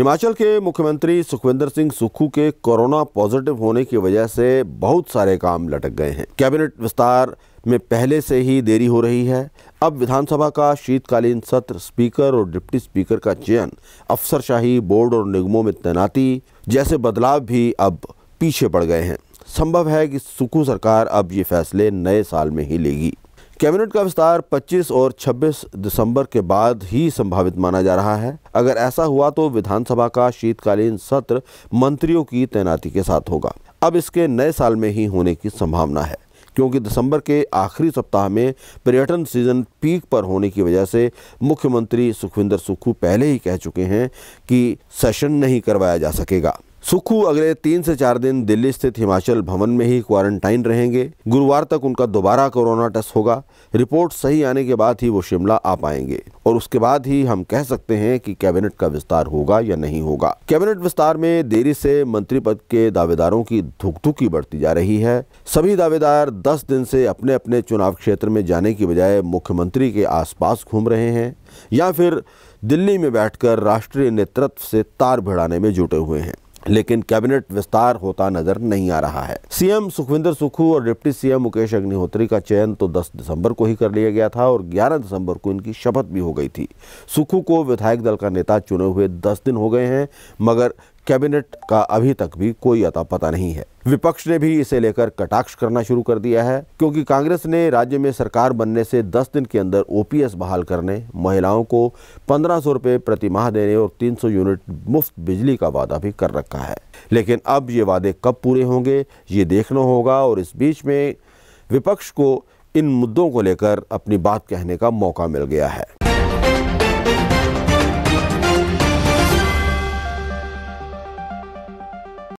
हिमाचल के मुख्यमंत्री सुखविंदर सिंह सुक्खू के कोरोना पॉजिटिव होने की वजह से बहुत सारे काम लटक गए हैं कैबिनेट विस्तार में पहले से ही देरी हो रही है अब विधानसभा का शीतकालीन सत्र स्पीकर और डिप्टी स्पीकर का चयन अफसरशाही बोर्ड और निगमों में तैनाती जैसे बदलाव भी अब पीछे पड़ गए हैं संभव है कि सुक्खू सरकार अब ये फैसले नए साल में ही लेगी कैबिनेट का विस्तार 25 और 26 दिसंबर के बाद ही संभावित माना जा रहा है अगर ऐसा हुआ तो विधानसभा का शीतकालीन सत्र मंत्रियों की तैनाती के साथ होगा अब इसके नए साल में ही होने की संभावना है क्योंकि दिसंबर के आखिरी सप्ताह में पर्यटन सीजन पीक पर होने की वजह से मुख्यमंत्री सुखविंदर सुक्खू पहले ही कह चुके हैं कि सेशन नहीं करवाया जा सकेगा सुखू अगले तीन से चार दिन दिल्ली स्थित हिमाचल भवन में ही क्वारंटाइन रहेंगे गुरुवार तक उनका दोबारा कोरोना टेस्ट होगा रिपोर्ट सही आने के बाद ही वो शिमला आ पाएंगे और उसके बाद ही हम कह सकते हैं कि कैबिनेट का विस्तार होगा या नहीं होगा कैबिनेट विस्तार में देरी से मंत्री पद के दावेदारों की धुकधुकी बढ़ती जा रही है सभी दावेदार दस दिन से अपने अपने चुनाव क्षेत्र में जाने की बजाय मुख्यमंत्री के आसपास घूम रहे हैं या फिर दिल्ली में बैठकर राष्ट्रीय नेतृत्व से तार भिड़ाने में जुटे हुए हैं लेकिन कैबिनेट विस्तार होता नजर नहीं आ रहा है सीएम सुखविंदर सुखू और डिप्टी सीएम मुकेश अग्निहोत्री का चयन तो 10 दिसंबर को ही कर लिया गया था और 11 दिसंबर को इनकी शपथ भी हो गई थी सुखू को विधायक दल का नेता चुने हुए 10 दिन हो गए हैं मगर कैबिनेट का अभी तक भी कोई अता पता नहीं है विपक्ष ने भी इसे लेकर कटाक्ष करना शुरू कर दिया है क्योंकि कांग्रेस ने राज्य में सरकार बनने से 10 दिन के अंदर ओपीएस बहाल करने महिलाओं को पंद्रह सौ रुपये प्रति माह देने और 300 यूनिट मुफ्त बिजली का वादा भी कर रखा है लेकिन अब ये वादे कब पूरे होंगे ये देखना होगा और इस बीच में विपक्ष को इन मुद्दों को लेकर अपनी बात कहने का मौका मिल गया है